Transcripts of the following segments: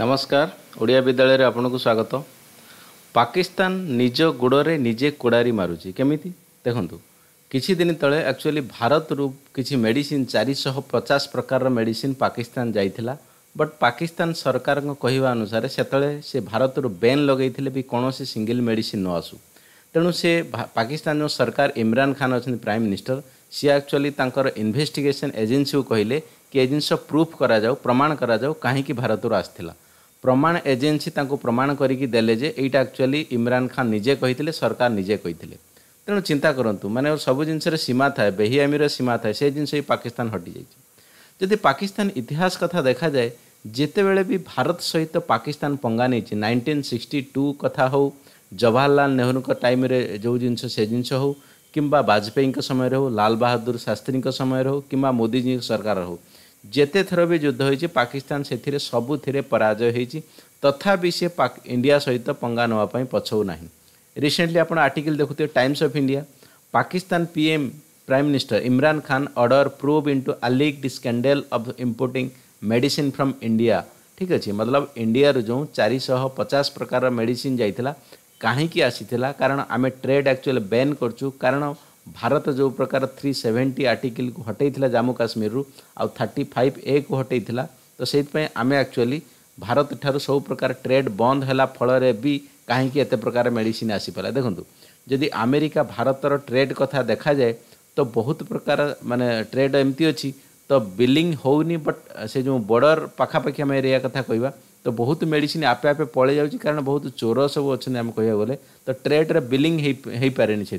ନମସ୍କାର ଓଡ଼ିଆ ବିଦ୍ୟାଳୟରେ ଆପଣଙ୍କୁ ସ୍ୱାଗତ ପାକିସ୍ତାନ ନିଜ ଗୋଡ଼ରେ ନିଜେ କୋଡ଼ାରି ମାରୁଛି କେମିତି ଦେଖନ୍ତୁ କିଛି ଦିନ ତଳେ ଆକ୍ଚୁଆଲି ଭାରତରୁ କିଛି ମେଡ଼ିସିନ୍ ଚାରିଶହ ପଚାଶ ପ୍ରକାରର ମେଡ଼ିସିନ୍ ପାକିସ୍ତାନ ଯାଇଥିଲା ବଟ୍ ପାକିସ୍ତାନ ସରକାରଙ୍କ କହିବା ଅନୁସାରେ ସେତେବେଳେ ସେ ଭାରତରୁ ବେନ୍ ଲଗାଇଥିଲେ ବି କୌଣସି ସିଙ୍ଗିଲ୍ ମେଡ଼ିସିନ୍ ନ ଆସୁ ତେଣୁ ସେ ପାକିସ୍ତାନର ସରକାର ଇମ୍ରାନ ଖାନ ଅଛନ୍ତି ପ୍ରାଇମ୍ ମିନିଷ୍ଟର ସିଏ ଆକ୍ଚୁଆଲି ତାଙ୍କର ଇନଭେଷ୍ଟିଗେସନ୍ ଏଜେନ୍ସିକୁ କହିଲେ କି ଏ ଜିନିଷ ପ୍ରୁଫ୍ କରାଯାଉ ପ୍ରମାଣ କରାଯାଉ କାହିଁକି ଭାରତରୁ ଆସିଥିଲା ପ୍ରମାଣ ଏଜେନ୍ସି ତାଙ୍କୁ ପ୍ରମାଣ କରିକି ଦେଲେ ଯେ ଏଇଟା ଆକ୍ଚୁଆଲି ଇମ୍ରାନ୍ ଖାନ୍ ନିଜେ କହିଥିଲେ ସରକାର ନିଜେ କହିଥିଲେ ତେଣୁ ଚିନ୍ତା କରନ୍ତୁ ମାନେ ସବୁ ଜିନିଷରେ ସୀମା ଥାଏ ବେହିଆମିର ସୀମା ଥାଏ ସେ ଜିନିଷ ବି ପାକିସ୍ତାନ ହଟିଯାଇଛି ଯଦି ପାକିସ୍ତାନ ଇତିହାସ କଥା ଦେଖାଯାଏ ଯେତେବେଳେ ବି ଭାରତ ସହିତ ପାକିସ୍ତାନ ପଙ୍ଗା ନେଇଛି ନାଇଣ୍ଟିନ୍ ସିକ୍ସଟି ଟୁ କଥା ହେଉ ଜବାହରଲାଲ ନେହେରୁଙ୍କ ଟାଇମ୍ରେ ଯେଉଁ ଜିନିଷ ସେ ଜିନିଷ ହେଉ କିମ୍ବା ବାଜପେୟୀଙ୍କ ସମୟରେ ହେଉ ଲାଲ ବାହାଦୁର ଶାସ୍ତ୍ରୀଙ୍କ ସମୟରେ ହେଉ କିମ୍ବା ମୋଦିଜୀଙ୍କ ସରକାର ହେଉ जिते थर भी युद्ध हो पाकिस्तान से सबुरी पराजय तथापि से इंडिया सहित पंगा नाप पछऊना रिसेंटली आप आर्टिकल देखुए Times of India Pakistan PM prime minister Imran Khan order probe into alleged scandal of importing medicine from India ठीक अच्छे मतलब इंडिया जो चार शह पचास प्रकार मेडिसीन जाइला कहीं आसी कारण आम ट्रेड एक्चुअली बैन करण भारत जो प्रकार थ्री सेवेन्टी आर्टिकल को हटेला जम्मू काश्मीर आउ थर्टी फाइव ए को हटेला तो से आम एक्चुअली भारत ठार सब प्रकार ट्रेड बंद है फल कहीं प्रकार मेडिसीन आसपाला देखो जदि आमेरिका भारत ट्रेड कथा देखा जाए तो बहुत प्रकार मान ट्रेड एमती अच्छी तो बिलिंग हो बट से जो बॉर्डर पखापाखी आम एरिया कथा कह तो बहुत मेडिसिन आपे आपे पलि जा कारण बहुत चोर सब अच्छे आम कह तो ट्रेड्रे रिलिंग हो पारे से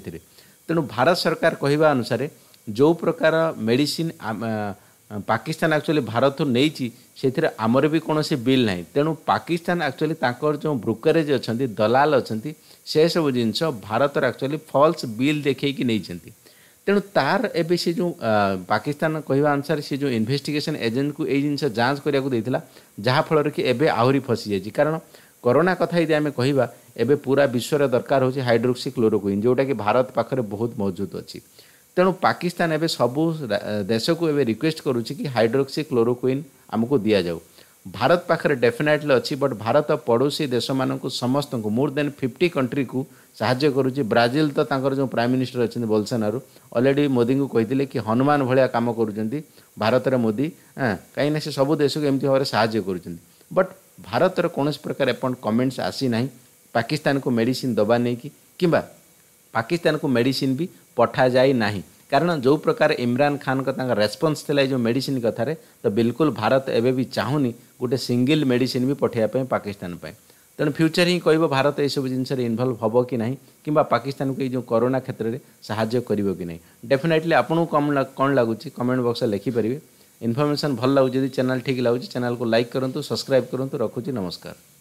तेणु भारत सरकार कहवा अनुसार जो प्रकार मेडिसिन पाकिस्तान एक्चुअली भारत नहीं आमर भी कौन से बिल ना तेणु पाकिस्तान एक्चुअली जो ब्रोकरेज अच्छा दलाल अच्छा से सब जिन भारत एक्चुअली फल्स बिल देखे नहीं तेणु तार एवं सी जो पाकिस्तान कहवा अनुसार सी जो इनभेस्टिगेसन एजेन्ट को ये जिन जांच करने को जहाँफल कि एवं आहरी फसी जाए कारण କରୋନା କଥା ଯଦି ଆମେ କହିବା ଏବେ ପୁରା ବିଶ୍ୱରେ ଦରକାର ହେଉଛି ହାଇଡ୍ରୋକ୍ସି କ୍ଲୋରୋକୁଇନ୍ ଯେଉଁଟାକି ଭାରତ ପାଖରେ ବହୁତ ମହଜୁଦ ଅଛି ତେଣୁ ପାକିସ୍ତାନ ଏବେ ସବୁ ଦେଶକୁ ଏବେ ରିକ୍ୱେଷ୍ଟ କରୁଛି କି ହାଇଡ୍ରୋକ୍ସି କ୍ଲୋରୋକୁଇନ୍ ଆମକୁ ଦିଆଯାଉ ଭାରତ ପାଖରେ ଡେଫିନେଟଲି ଅଛି ବଟ୍ ଭାରତ ପଡ଼ୋଶୀ ଦେଶମାନଙ୍କୁ ସମସ୍ତଙ୍କୁ ମୋର ଦେନ୍ ଫିଫ୍ଟି କଣ୍ଟ୍ରିକୁ ସାହାଯ୍ୟ କରୁଛି ବ୍ରାଜିଲ୍ ତ ତାଙ୍କର ଯେଉଁ ପ୍ରାଇମ୍ ମିନିଷ୍ଟର ଅଛନ୍ତି ବୋଲସେନାରୁ ଅଲରେଡ଼ି ମୋଦିଙ୍କୁ କହିଥିଲେ କି ହନୁମାନ ଭଳିଆ କାମ କରୁଛନ୍ତି ଭାରତରେ ମୋଦି କାହିଁକିନା ସେ ସବୁ ଦେଶକୁ ଏମିତି ଭାବରେ ସାହାଯ୍ୟ କରୁଛନ୍ତି ବଟ୍ ଭାରତର କୌଣସି ପ୍ରକାର ଏପର୍ଯ୍ୟନ୍ତ କମେଣ୍ଟସ୍ ଆସିନାହିଁ ପାକିସ୍ତାନକୁ ମେଡ଼ିସିନ୍ ଦେବା ନେଇକି କିମ୍ବା ପାକିସ୍ତାନକୁ ମେଡ଼ିସିନ୍ ବି ପଠାଯାଇ ନାହିଁ କାରଣ ଯେଉଁ ପ୍ରକାର ଇମ୍ରାନ୍ ଖାନ୍ଙ୍କ ତାଙ୍କ ରେସ୍ପନ୍ସ ଥିଲା ଏ ଯେଉଁ ମେଡ଼ିସିନ୍ କଥାରେ ତ ବିଲକୁଲ ଭାରତ ଏବେ ବି ଚାହୁଁନି ଗୋଟେ ସିଙ୍ଗିଲ୍ ମେଡ଼ିସିନ୍ ବି ପଠାଇବା ପାଇଁ ପାକିସ୍ତାନ ପାଇଁ ତେଣୁ ଫ୍ୟୁଚର୍ ହିଁ କହିବ ଭାରତ ଏସବୁ ଜିନିଷରେ ଇନଭଲ୍ଭ ହେବ କି ନାହିଁ କିମ୍ବା ପାକିସ୍ତାନକୁ ଏଇ ଯେଉଁ କରୋନା କ୍ଷେତ୍ରରେ ସାହାଯ୍ୟ କରିବ କି ନାହିଁ ଡେଫିନେଟଲି ଆପଣଙ୍କୁ କ'ଣ ଲାଗୁଛି କମେଣ୍ଟ ବକ୍ସରେ ଲେଖିପାରିବେ इनफर्मेसन भल लगे चैनल ठीक लगे चैनल को लाइक करूँ सब्सक्राइब करूँ रखुच्छी नमस्कार